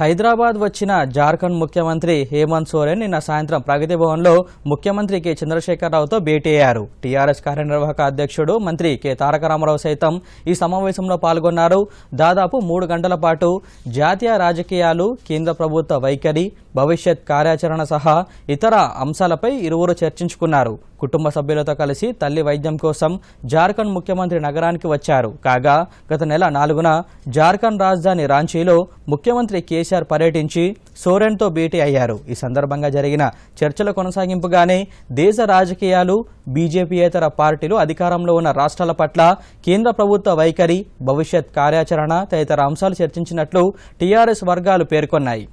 హైదరాబాద్ వచ్చిన జార్ఖండ్ ముఖ్యమంత్రి హేమంత్ సోరెన్ నిన్న సాయంత్రం ప్రగతి భవన్లో ముఖ్యమంత్రి కె చంద్రశేఖరరావుతో భేటీ అయ్యారు టీఆర్ఎస్ కార్యనిర్వాహక అధ్యక్షుడు మంత్రి కె తారక రామారావు సైతం ఈ సమావేశంలో పాల్గొన్నారు దాదాపు మూడు గంటల పాటు జాతీయ రాజకీయాలు కేంద్ర ప్రభుత్వ వైఖరి భవిష్యత్ కార్యాచరణ సహా ఇతర అంశాలపై ఇరువురు చర్చించుకున్నారు కుటుంబ సభ్యులతో కలిసి తల్లి వైద్యం కోసం జార్ఖండ్ ముఖ్యమంత్రి నగరానికి వచ్చారు కాగా గత నెల నాలుగున జార్ఖండ్ రాజధాని రాంచీలో ముఖ్యమంత్రి కె కేసీఆర్ పర్యటించి సోరెన్తో భేటీ అయ్యారు ఈ సందర్భంగా జరిగిన చర్చల కొనసాగింపుగానే దేశ రాజకీయాలు బీజేపీయేతర పార్టీలు అధికారంలో ఉన్న రాష్ట్రాల పట్ల కేంద్ర ప్రభుత్వ వైఖరి భవిష్యత్ కార్యాచరణ తదితర అంశాలు చర్చించినట్లు టీఆర్ఎస్ వర్గాలు పేర్కొన్నాయి